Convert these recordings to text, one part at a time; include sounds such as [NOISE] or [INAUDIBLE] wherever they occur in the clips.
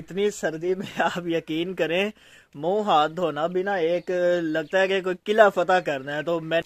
इतनी सर्दी में [LAUGHS] आप यकीन करें मुंह हाथ धोना बिना एक लगता है कि कोई किला फतह करना है तो मैं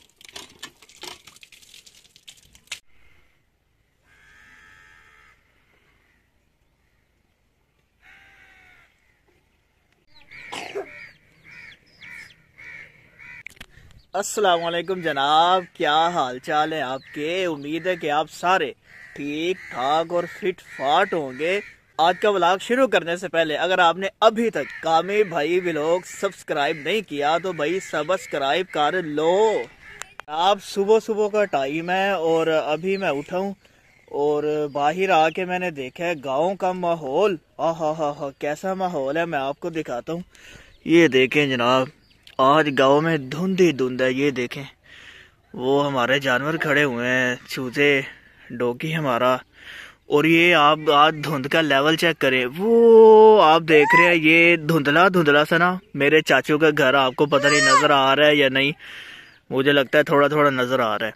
असलकुम जनाब क्या हाल चाल है आपके उम्मीद है कि आप सारे ठीक ठाक और फिट फाट होंगे आज का ब्लॉग शुरू करने से पहले अगर आपने अभी तक कामे भाई ब्लॉग सब्सक्राइब नहीं किया तो भाई सब्सक्राइब कर लो आप सुबह सुबह का टाइम है और अभी मैं उठाऊँ और बाहर आके मैंने देखा है गाँव का माहौल आहा हा हा कैसा माहौल है मैं आपको दिखाता हूँ ये देखें जनाब आज गाँव में धुंध ही धुंध है ये देखें वो हमारे जानवर खड़े हुए हैं चूजे डोगी हमारा और ये आप आज धुंध का लेवल चेक करें वो आप देख रहे हैं ये धुंधला धुंधला सा ना मेरे चाचू का घर आपको पता नहीं नज़र आ रहा है या नहीं मुझे लगता है थोड़ा थोड़ा नज़र आ रहा है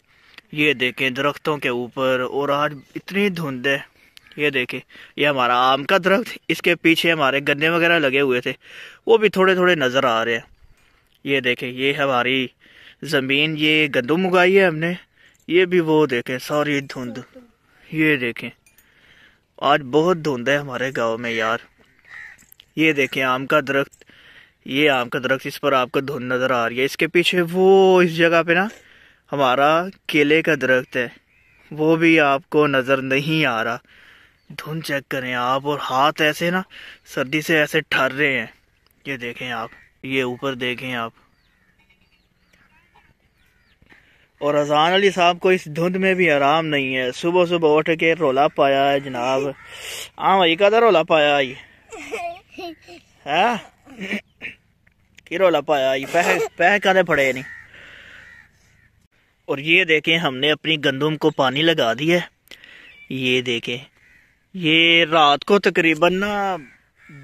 ये देखें दरख्तों के ऊपर और आज इतनी धुंध है ये देखें ये हमारा आम का दरख्त इसके पीछे हमारे गन्ने वगैरह लगे हुए थे वो भी थोड़े थोड़े नज़र आ रहे हैं ये देखें ये हमारी ज़मीन ये गंदुम उगाई है हमने ये भी वो देखें सॉरी धुंध ये देखें आज बहुत धुंध है हमारे गांव में यार ये देखें आम का दरख्त ये आम का दरख्त इस पर आपको धुंध नज़र आ रही है इसके पीछे वो इस जगह पे ना हमारा केले का दरख्त है वो भी आपको नज़र नहीं आ रहा धुंध चेक करें आप और हाथ ऐसे ना सर्दी से ऐसे ठहर रहे हैं ये देखें आप ये ऊपर देखें आप और अजान अली साहब को इस धुंध में भी आराम नहीं है सुबह सुबह उठ के रोला पाया है जनाब हाँ भाई कदा रोला पाया आई है कि रोला पाया आई पैसे पैसे कदे फड़े नहीं और ये देखें हमने अपनी गंदम को पानी लगा दिया ये देखें ये रात को तकरीबन ना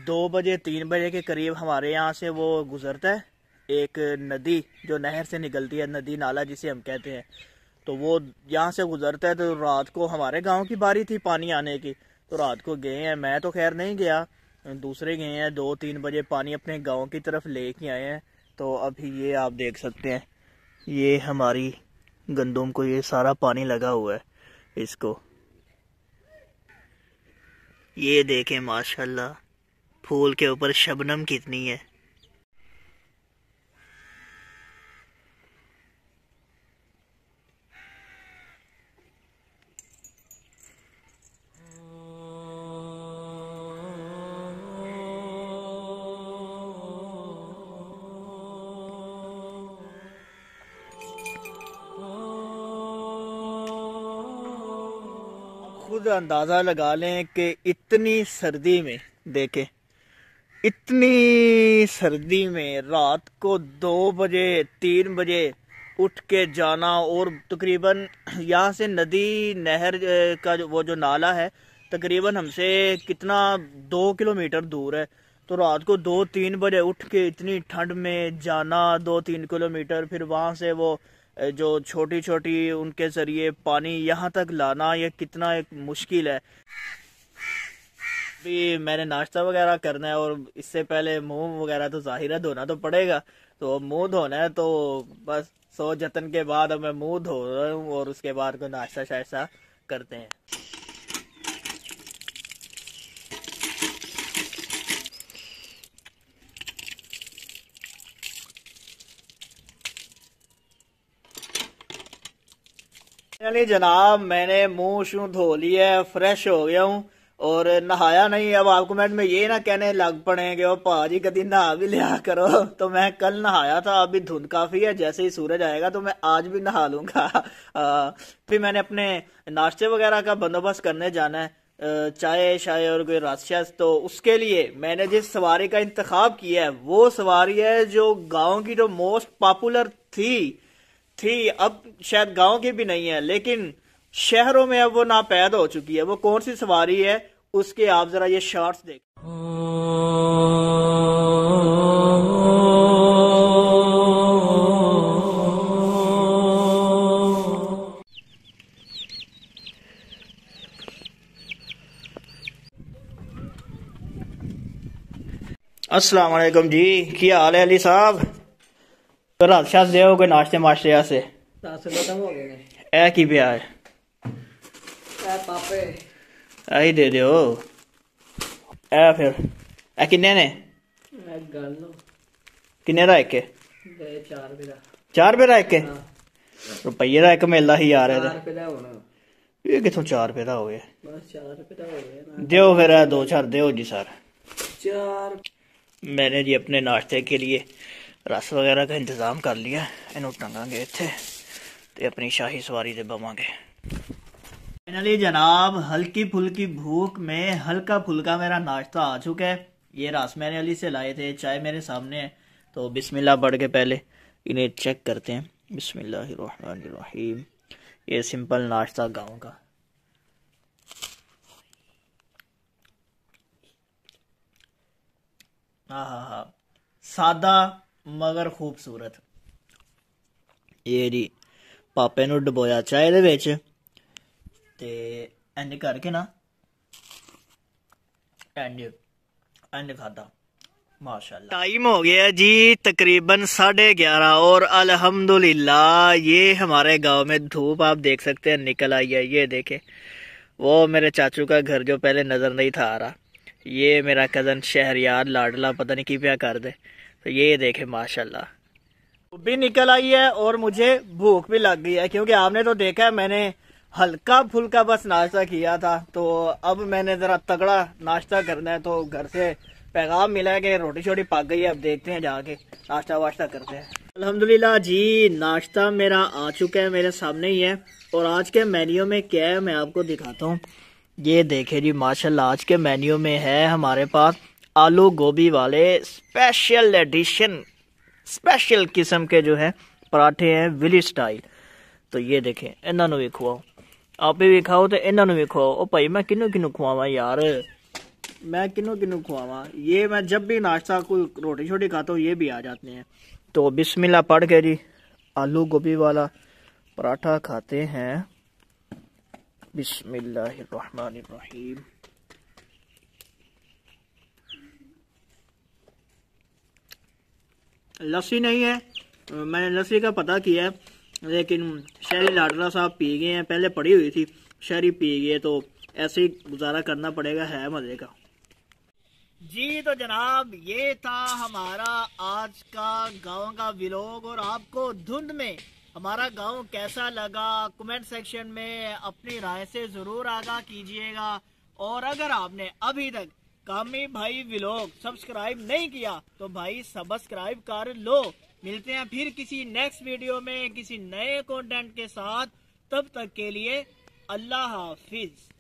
दो बजे तीन बजे के करीब हमारे यहाँ से वो गुज़रता है एक नदी जो नहर से निकलती है नदी नाला जिसे हम कहते हैं तो वो यहाँ से गुजरता है तो रात को हमारे गांव की बारी थी पानी आने की तो रात को गए हैं मैं तो खैर नहीं गया दूसरे गए हैं दो तीन बजे पानी अपने गांव की तरफ ले के आए हैं तो अभी ये आप देख सकते हैं ये हमारी गंदम को ये सारा पानी लगा हुआ है इसको ये देखें माशाल्लाह फूल के ऊपर शबनम कितनी है खुद अंदाज़ा लगा लें कि इतनी सर्दी में देखे इतनी सर्दी में रात को दो बजे तीन बजे उठ के जाना और तकरीबन यहाँ से नदी नहर का जो वो जो नाला है तकरीबन हमसे कितना दो किलोमीटर दूर है तो रात को दो तीन बजे उठ के इतनी ठंड में जाना दो तीन किलोमीटर फिर वहाँ से वो जो छोटी छोटी उनके ज़रिए पानी यहाँ तक लाना ये कितना एक मुश्किल है भी मैंने नाश्ता वगैरह करना है और इससे पहले मुंह वगैरह तो ज़ाहिर है धोना तो पड़ेगा तो मुंह धोना है तो बस सौ जतन के बाद मैं मुंह धो रहा हूँ और उसके बाद को नाश्ता शाश्ता करते हैं फाइनली जनाब मैंने मुंह शू धो लिया है फ्रेश हो गया हूँ और नहाया नहीं अब आपको मैं ये ना कहने लग पड़ेंगे वो भाजी कभी नहा भी लिया करो तो मैं कल नहाया था अभी धुंध काफ़ी है जैसे ही सूरज आएगा तो मैं आज भी नहा लूंगा [LAUGHS] फिर मैंने अपने नाश्ते वगैरह का बंदोबस्त करने जाना है चाय शाय और कोई राशस तो उसके लिए मैंने जिस सवारी का इंतखब किया है वो सवारी है जो गाँव की जो मोस्ट पॉपुलर थी थी अब शायद गांव की भी नहीं है लेकिन शहरों में अब वो ना पैद हो चुकी है वो कौन सी सवारी है उसके आप जरा ये शॉर्ट्स देख असलाकुम जी क्या हाल है अली साहब ਤਾਂ ਰਾਤ ਸ਼ਾਦ ਦੇ ਹੋਗੇ ਨਾਸ਼ਤੇ ਮਾਸ਼ਤੇ ਆਸੇ ਤਾਂ ਖਤਮ ਹੋ ਗਏ ਨੇ ਇਹ ਕੀ ਪਿਆ ਐ ਇਹ ਪਾਪੇ ਆਈ ਦੇ ਦਿਓ ਐ ਫਿਰ ਐ ਕਿੰਨੇ ਨੇ ਇਹ ਗੱਲ ਕਿੰਨੇ ਦਾ ਇੱਕ ਹੈ ਦੇ 4 ਰੁਪਏ ਦਾ 4 ਰੁਪਏ ਦਾ ਇੱਕ ਹੈ ਰੁਪਈਏ ਦਾ ਇੱਕ ਮਿਲਦਾ ਸੀ ਯਾਰ ਇਹਦਾ 4 ਰੁਪਏ ਦਾ ਹੋਣਾ ਇਹ ਕਿਥੋਂ 4 ਰੁਪਏ ਦਾ ਹੋ ਗਿਆ ਬਸ 4 ਰੁਪਏ ਦਾ ਹੋ ਗਿਆ ਦਿਓ ਫਿਰ ਇਹ ਦੋ ਛੱਡ ਦਿਓ ਜੀ ਸਰ 4 ਮੈਨੇ ਜੀ ਆਪਣੇ ਨਾਸ਼ਤੇ ਕੇ ਲਈ रस वगैरह का इंतजाम कर लिया इन टंगे इतने तो अपनी शाही सवारी से ਬਵਾਂਗੇ फाइनली जनाब हल्की फुल्की भूख में हल्का फुल्का मेरा नाश्ता आ चुका है ये रस मैंने अली से लाए थे चाय मेरे सामने है तो बिस्मिल्लाह बढ़ के पहले इन्हें चेक करते हैं बिस्मिल्लाहिर्रहमानिर्रहीम ये सिंपल नाश्ता गाँव का हाँ हाँ हाँ सादा मगर खूबसूरत ये जी पापे ਨੂੰ डबोया चाय ਦੇ ਵਿੱਚ ਤੇ ਐਂਡ ਕਰਕੇ ਨਾ ਐਂਡ ਐਂਡ ਖਾਦਾ टाइम हो गया जी तकरीबन साढ़े ग्यारह और अल्हम्दुलिल्लाह ये हमारे गांव में धूप आप देख सकते हैं निकल आई है ये देखे वो मेरे चाचू का घर जो पहले नज़र नहीं था आ रहा ये मेरा कज़न शहरियार लाडला पता नहीं की क्या कर दे तो ये देखे माशाल्लाह भी निकल आई है और मुझे भूख भी लग गई है क्योंकि आपने तो देखा है मैंने हल्का फुल्का बस नाश्ता किया था तो अब मैंने ज़रा तगड़ा नाश्ता करना है तो घर से पैगाम मिला है कि रोटी शोटी पक गई है अब देखते हैं जाके नाश्ता वाश्ता करते हैं अल्हम्दुलिल्लाह जी नाश्ता मेरा आ चुका है मेरे सामने ही है और आज के मेन्यू में क्या है मैं आपको दिखाता हूँ ये देखे जी माशाल्लाह आज के मेन्यू में है हमारे पास आलू गोभी वाले स्पेशल एडिशन स्पेशल किस्म के जो है पराठे हैं विली स्टाइल तो ये देखें इन्हों भी खुआओ आप ਵੀ ਖਾਓ ਤੇ ਇਹਨਾਂ ਨੂੰ ਵੀ ਖਵਾਓ ਉਹ ਭਾਈ ਮੈਂ किनू ਕਿਨੂੰ ਖਵਾਵਾਂ ਯਾਰ मैं किनू किनू खुआवा ये मैं जब भी नाश्ता कोई रोटी छोटी खाता हूँ ये भी आ जाते हैं तो बिस्मिल्लाह पढ़ के जी आलू गोभी वाला पराठा खाते हैं बिस्मिल्लाहिर्रहमानिर्रहीम लस्सी नहीं है मैंने लस्सी का पता किया है लेकिन शहरी लाडला साहब पी गए हैं पहले पड़ी हुई थी शहरी पी गए तो ऐसे ही गुजारा करना पड़ेगा है मज़े का जी तो जनाब ये था हमारा आज का गांव का विलोग और आपको धुंध में हमारा गांव कैसा लगा कमेंट सेक्शन में अपनी राय से ज़रूर आगा कीजिएगा और अगर आपने अभी तक कामी भाई विलोक सब्सक्राइब नहीं किया तो भाई सब्सक्राइब कर लो मिलते हैं फिर किसी नेक्स्ट वीडियो में किसी नए कंटेंट के साथ तब तक के लिए अल्लाह हाफिज़